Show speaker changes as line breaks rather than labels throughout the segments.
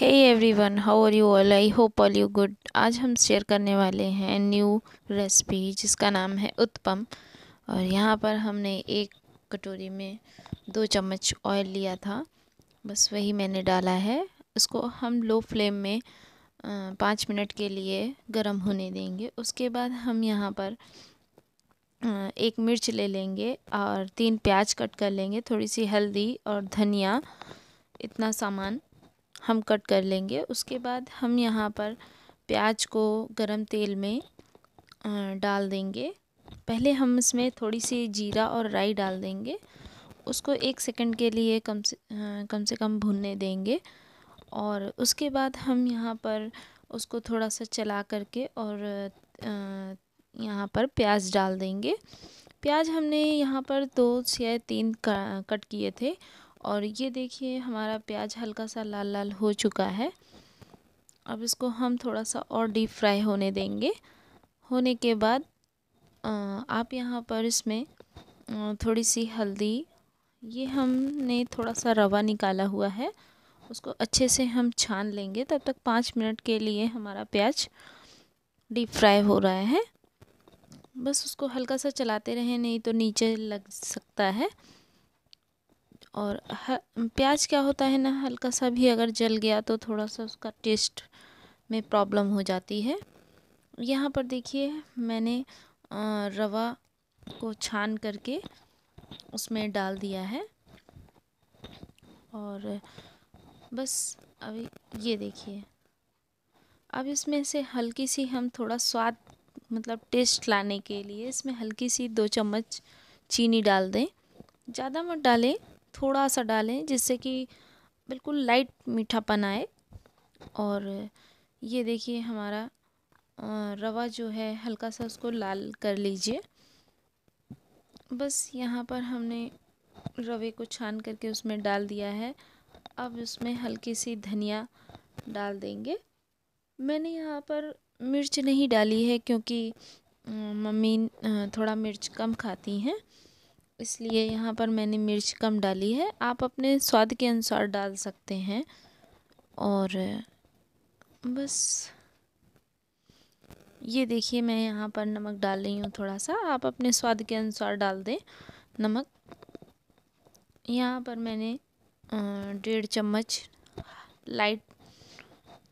hey everyone how are you all I hope all you good आज हम share करने वाले हैं न्यू रेसिपी जिसका नाम है उत्पम और यहाँ पर हमने एक कटोरी में दो चम्मच ऑयल लिया था बस वही मैंने डाला है उसको हम लो फ्लेम में पाँच मिनट के लिए गर्म होने देंगे उसके बाद हम यहाँ पर एक मिर्च ले लेंगे और तीन प्याज कट कर लेंगे थोड़ी सी हल्दी और धनिया इतना सामान हम कट कर लेंगे उसके बाद हम यहाँ पर प्याज को गरम तेल में डाल देंगे पहले हम इसमें थोड़ी सी जीरा और राई डाल देंगे उसको एक सेकंड के लिए कम से कम से कम भुनने देंगे और उसके बाद हम यहाँ पर उसको थोड़ा सा चला करके और यहाँ पर प्याज डाल देंगे प्याज हमने यहाँ पर दो या तीन कट किए थे और ये देखिए हमारा प्याज हल्का सा लाल लाल हो चुका है अब इसको हम थोड़ा सा और डीप फ्राई होने देंगे होने के बाद आप यहाँ पर इसमें थोड़ी सी हल्दी ये हमने थोड़ा सा रवा निकाला हुआ है उसको अच्छे से हम छान लेंगे तब तक पाँच मिनट के लिए हमारा प्याज डीप फ्राई हो रहा है बस उसको हल्का सा चलाते रहें नहीं तो नीचे लग सकता है और प्याज क्या होता है ना हल्का सा भी अगर जल गया तो थोड़ा सा उसका टेस्ट में प्रॉब्लम हो जाती है यहाँ पर देखिए मैंने रवा को छान करके उसमें डाल दिया है और बस अभी ये देखिए अब इसमें से हल्की सी हम थोड़ा स्वाद मतलब टेस्ट लाने के लिए इसमें हल्की सी दो चम्मच चीनी डाल दें ज़्यादा मत डालें थोड़ा सा डालें जिससे कि बिल्कुल लाइट मीठापन आए और ये देखिए हमारा रवा जो है हल्का सा उसको लाल कर लीजिए बस यहाँ पर हमने रवे को छान करके उसमें डाल दिया है अब उसमें हल्की सी धनिया डाल देंगे मैंने यहाँ पर मिर्च नहीं डाली है क्योंकि मम्मी थोड़ा मिर्च कम खाती हैं इसलिए यहाँ पर मैंने मिर्च कम डाली है आप अपने स्वाद के अनुसार डाल सकते हैं और बस ये देखिए मैं यहाँ पर नमक डाल रही हूँ थोड़ा सा आप अपने स्वाद के अनुसार डाल दें नमक यहाँ पर मैंने डेढ़ चम्मच लाइट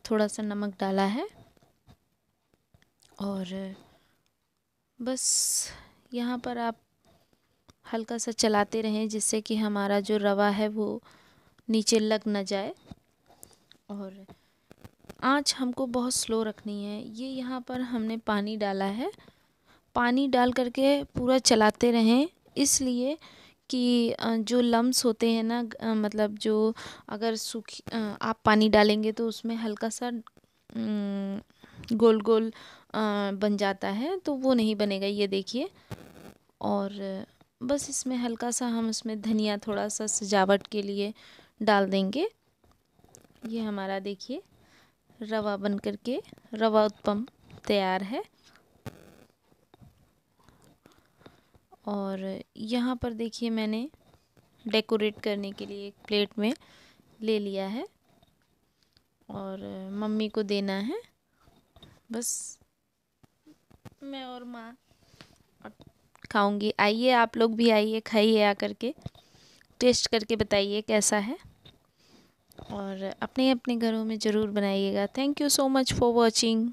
थोड़ा सा नमक डाला है और बस यहाँ पर आप हल्का सा चलाते रहें जिससे कि हमारा जो रवा है वो नीचे लग ना जाए और आँच हमको बहुत स्लो रखनी है ये यहाँ पर हमने पानी डाला है पानी डाल करके पूरा चलाते रहें इसलिए कि जो लम्स होते हैं ना मतलब जो अगर सूखी आप पानी डालेंगे तो उसमें हल्का सा गोल गोल बन जाता है तो वो नहीं बनेगा ये देखिए और बस इसमें हल्का सा हम उसमें धनिया थोड़ा सा सजावट के लिए डाल देंगे ये हमारा देखिए रवा बन करके रवा उत्पम तैयार है और यहाँ पर देखिए मैंने डेकोरेट करने के लिए एक प्लेट में ले लिया है और मम्मी को देना है बस मैं और माँ खाऊंगी आइए आप लोग भी आइए खाइए आ करके टेस्ट करके बताइए कैसा है और अपने अपने घरों में ज़रूर बनाइएगा thank you so much for watching